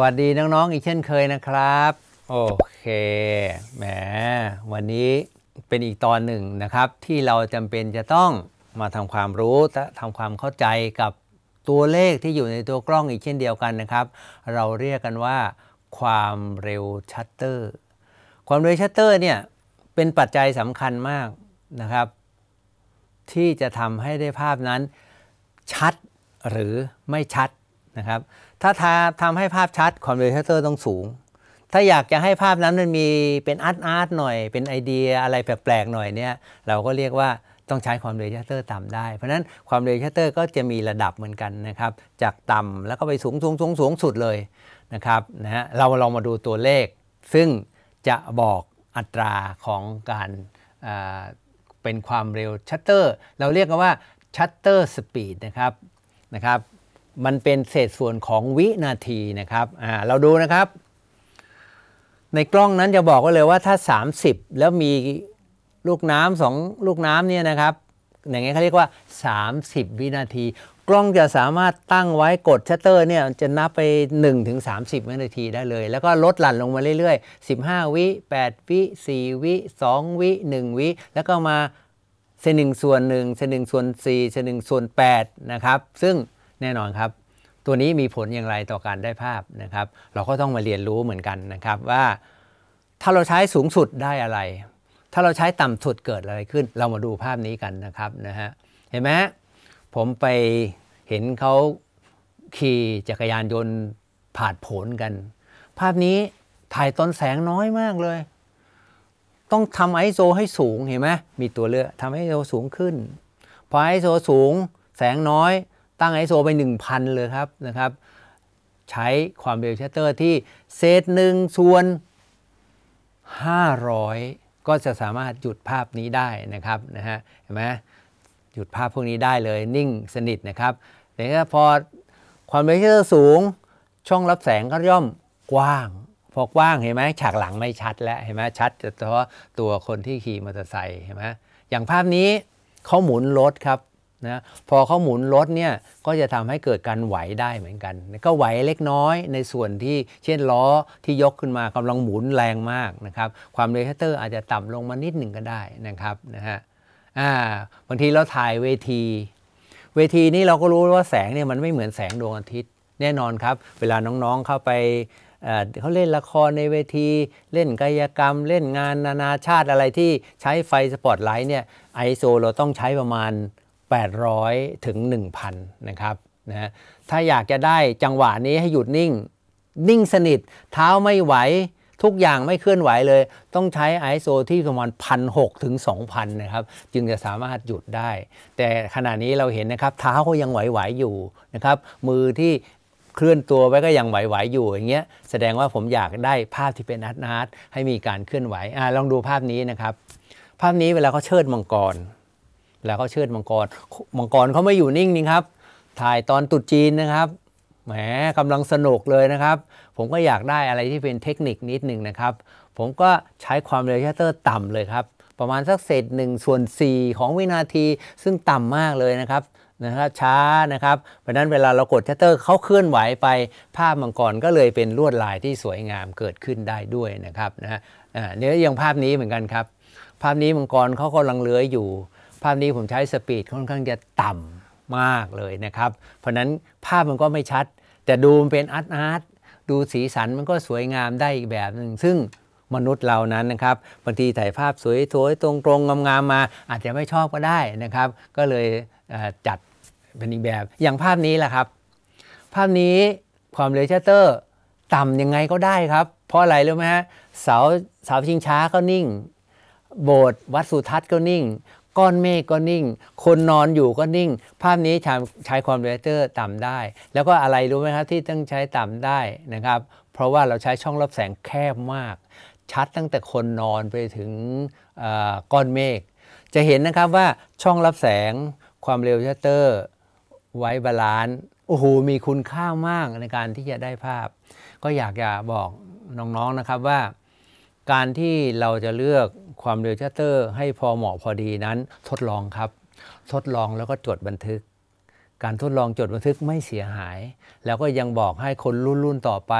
วัสดี น้องๆอีกเช่นเคยนะครับโอเคแหมวันนี้เป็นอีกตอนหนึ่งนะครับ ที่เราจำเป็นจะต้องมาทำความรู้ทำความเข้าใจกับตัวเลขที่อยู่ในตัวกล้องอีกเช่นเดียวกันนะครับ เราเรียกกันว่า ความเร็วชัตเตอร์ ความเร็วชัตเตอร์เนี่ย เป็นปัจจัยสำคัญมากนะครับ ที่จะทำให้ได้ภาพนั้นชัด หรือไม่ชัดนะครับถ้าทาทำให้ภาพชัดความเร็วชัตเตอร์ต้องสูง ถ้าอยากจะให้ภาพนั้นมันมีเป็นอาร์ตอาร์ตหน่อย เป็นไอเดีย อะไรแปลกๆหน่อยเนี่ยเราก็เรียกว่าต้องใช้ความเร็วชเตอร์ต่ำได้เพราะนั้นความเร็วชัตเตอร์ก็จะมีระดับเหมือนกันนะครับจากต่ำแล้วก็ไปสูงสูงสูงสูงสุดเลยนะครับนะฮะเราลองมาดูตัวเลข ซึ่งจะบอกอัตราของการเป็นความเร็วชัตเตอร์เราเรียกกันว่าชัตเตอร์สปีดนะครับนะครับมันเป็นเศษส่วนของวินาทีนะครับ เราดูนะครับ ในกล้องนั้นจะบอกไว้เลยว่าถ้า 30 แล้วมีลูกน้ำสองลูกน้ำเนี่ยนะครับ อย่างเงี้ยเขาเรียกว่า 30 วินาที กล้องจะสามารถตั้งไว้กดชัตเตอร์เนี่ยจะนับไป 1 3ถึงวินาทีได้เลย แล้วก็ลดหลั่นลงมาเรื่อยๆ 15 วิ 8 วิ 4 วิ 2 วิ 1 วิ แล้วก็มาเศหนึ่งส่วนหนึ่งเศหนึ่งส่วน4เศษหนึ่งส่วน8นะครับซึ่งแน่นอนครับ ตัวนี้มีผลอย่างไรต่อการได้ภาพนะครับ เราก็ต้องมาเรียนรู้เหมือนกันนะครับว่า ถ้าเราใช้สูงสุดได้อะไร ถ้าเราใช้ต่ำสุดเกิดอะไรขึ้น เรามาดูภาพนี้กันนะครับนะฮะ เห็นไหมผมไปเห็นเขาขี่จักรยานยนต์ผ่านผลกัน ภาพนี้ถ่ายตอนแสงน้อยมากเลย ต้องทำไอโซให้สูงเห็นไหมมีตัวเลือกทำไอโซสูงขึ้น พอไอโซสูงแสงน้อยตั้ง ISO ไป 1,000 เลยครับนะครับ ใช้ความเร็วชัตเตอร์ที่เศษหนึ่งส่วน 500 ก็จะสามารถหยุดภาพนี้ได้นะครับนะฮะเห็นไหมหยุดภาพพวกนี้ได้เลยนิ่งสนิทนะครับ แต่ถ้าพอความเร็วชัตเตอร์สูงช่องรับแสงก็ย่อมกว้าง พอกว้างเห็นไหมฉากหลังไม่ชัดแล้วเห็นไหมชัดเฉพาะตัวคนที่ขี่มอเตอร์ไซค์เห็นไหมอย่างภาพนี้เขาหมุนรถครับนะพอเขาหมุนรถเนี่ยก็จะทำให้เกิดการไหวได้เหมือนกัน ก็ไหวเล็กน้อยในส่วนที่เช่นล้อที่ยกขึ้นมากำลังหมุนแรงมากนะครับความเรเวเตอร์อาจจะต่ำลงมานิดหนึ่งก็ได้นะครับนะฮะอ่าบางทีเราถ่ายเวที เวทีนี้เราก็รู้ว่าแสงเนี่ยมันไม่เหมือนแสงดวงอาทิตย์ แน่นอนครับ เวลาน้องๆ เข้าไป เขาเล่นละครในเวที เล่นกายกรรมเล่นงานนานาชาติอะไรที่ใช้ไฟสปอตไลท์เนี่ยไอโซเราต้องใช้ประมาณ800ถึง 1,000นะครับนะถ้าอยากจะได้จังหวะนี้ให้หยุดนิ่งนิ่งสนิท เท้าไม่ไหวทุกอย่างไม่เคลื่อนไหวเลย ต้องใช้ ISO ที่ประมาณ1,600ถึง2,000นะครับจึงจะสามารถหยุดได้ แต่ขณะนี้เราเห็นนะครับ เท้าเขายังไหวๆอยู่นะครับ มือที่เคลื่อนตัวไว้ก็ยังไหวๆอยู่อย่างเงี้ยแสดงว่าผมอยากได้ภาพที่เป็นนัดๆให้มีการเคลื่อนไหวอลองดูภาพนี้นะครับ ภาพนี้เวลาเขาเชิดมังกรแล้วก็เชิดมังกร มังกรเขาไม่อยู่นิ่งนี่ครับ ถ่ายตอนตุดจีนนะครับ แหมกำลังสนุกเลยนะครับ ผมก็อยากได้อะไรที่เป็นเทคนิคนิดหนึ่งนะครับ ผมก็ใช้ความเร็วชัตเตอร์ต่ำเลยครับ ประมาณสักเศษหนึ่งส่วน4ของวินาที ซึ่งต่ำมากเลยนะครับ นะครับช้านะครับ เพราะนั้นเวลาเรากดชัตเตอร์เขาเคลื่อนไหวไป ภาพมังกรก็เลยเป็นลวดลายที่สวยงามเกิดขึ้นได้ด้วยนะครับนะฮะเนื่อย่างภาพนี้เหมือนกันครับ ภาพนี้มังกรเขากำลังเลื้อยอยู่ภาพนี้ผมใช้สปีดค่อนข้างจะต่ำมากเลยนะครับเพราะนั้นภาพมันก็ไม่ชัดแต่ดูมันเป็นอาร์ตอาร์ตดูสีสันมันก็สวยงามได้อีกแบบหนึ่งซึ่งมนุษย์เรานั้นนะครับบางทีถ่ายภาพสวยๆตรงๆงามๆมา อาจจะไม่ชอบก็ได้นะครับ ก็เลยจัดเป็นอีกแบบอย่างภาพนี้แหละครับภาพนี้ความเรเวชัเตอร์ต่ำยังไงก็ได้ครับเพราะอะไรรู้ไหมฮะเสาเสาชิงช้าก็นิ่ง โบสถ์วัดสุทัศน์ก็นิ่งก้อนเมฆก็นิ่ง คนนอนอยู่ก็นิ่ง ภาพนี้ใช้ความเรวเตอร์ ต่ำได้ แล้วก็อะไรรู้ไหมครับที่ต้องใช้ต่ำได้นะครับ เพราะว่าเราใช้ช่องรับแสงแคบมาก ชัดตั้งแต่คนนอนไปถึงก้อนเมฆ จะเห็นนะครับว่าช่องรับแสงความเร็วชตเตอร์ ไว้บาลานซ์โอ้โหมีคุณค่ามากในการที่จะได้ภาพ ก็อยากจะบอกน้องๆนนะครับว่าการที่เราจะเลือกความเร็วชัตเตอร์ ให้พอเหมาะพอดีนั้นทดลองครับ ทดลองแล้วก็จดบันทึก การทดลองจดบันทึกไม่เสียหาย แล้วก็ยังบอกให้คนรุ่นรุ่นต่อไป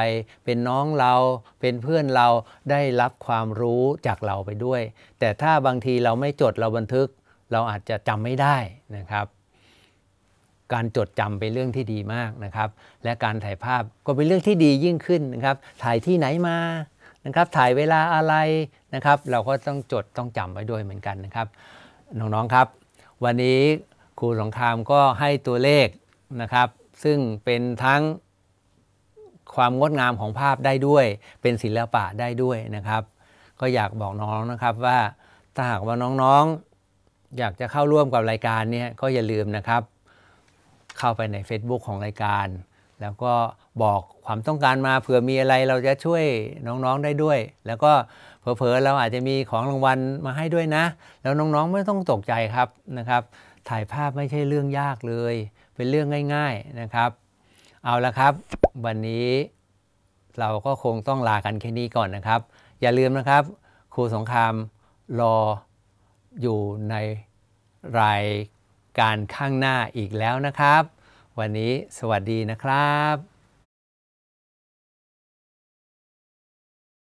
เป็นน้องเราเป็นเพื่อนเราได้รับความรู้จากเราไปด้วย แต่ถ้าบางทีเราไม่จดเราบันทึกเราอาจจะจำไม่ได้นะครับ การจดจำเป็นเรื่องที่ดีมากนะครับ และการถ่ายภาพก็เป็นเรื่องที่ดียิ่งขึ้นนะครับ ถ่ายที่ไหนมานะครับถ่ายเวลาอะไรนะครับ เราก็ต้องจดต้องจำไว้ด้วยเหมือนกันนะครับน้อง ๆ ครับ วันนี้ครูสงครามก็ให้ตัวเลขนะครับ ซึ่งเป็นทั้งความงดงามของภาพได้ด้วย เป็นศิลปะได้ด้วยนะครับ ก็อยากบอกน้องนะครับว่า ถ้าหากว่าน้องๆ อยากจะเข้าร่วมกับรายการนี้ก็อย่าลืมนะครับ เข้าไปใน Facebook ของรายการแล้วก็บอกความต้องการมาเผื่อมีอะไรเราจะช่วยน้องๆได้ด้วย แล้วก็เผื่อๆเราอาจจะมีของรางวัลมาให้ด้วยนะ แล้วน้องๆ ไม่ต้องตกใจครับนะครับ ถ่ายภาพไม่ใช่เรื่องยากเลย เป็นเรื่องง่ายๆนะครับ เอาละครับ วันนี้เราก็คงต้องลากันแค่นี้ก่อนนะครับ อย่าลืมนะครับ ครูสงครามรออยู่ในรายการข้างหน้าอีกแล้วนะครับวันนี้สวัสดีนะครับ